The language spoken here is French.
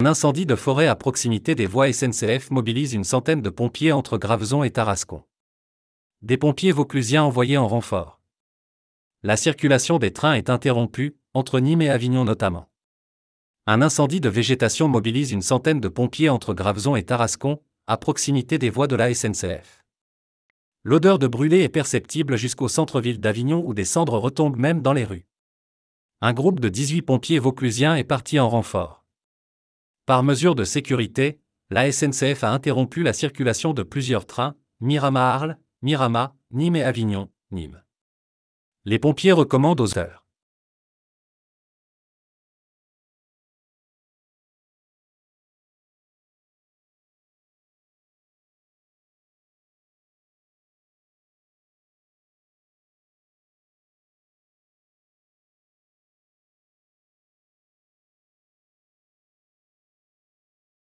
Un incendie de forêt à proximité des voies SNCF mobilise une centaine de pompiers entre Graveson et Tarascon. Des pompiers vauclusiens envoyés en renfort. La circulation des trains est interrompue, entre Nîmes et Avignon notamment. Un incendie de végétation mobilise une centaine de pompiers entre Graveson et Tarascon, à proximité des voies de la SNCF. L'odeur de brûlé est perceptible jusqu'au centre-ville d'Avignon où des cendres retombent même dans les rues. Un groupe de 18 pompiers vauclusiens est parti en renfort. Par mesure de sécurité, la SNCF a interrompu la circulation de plusieurs trains, Mirama Arles, Mirama, Nîmes et Avignon, Nîmes. Les pompiers recommandent aux heures.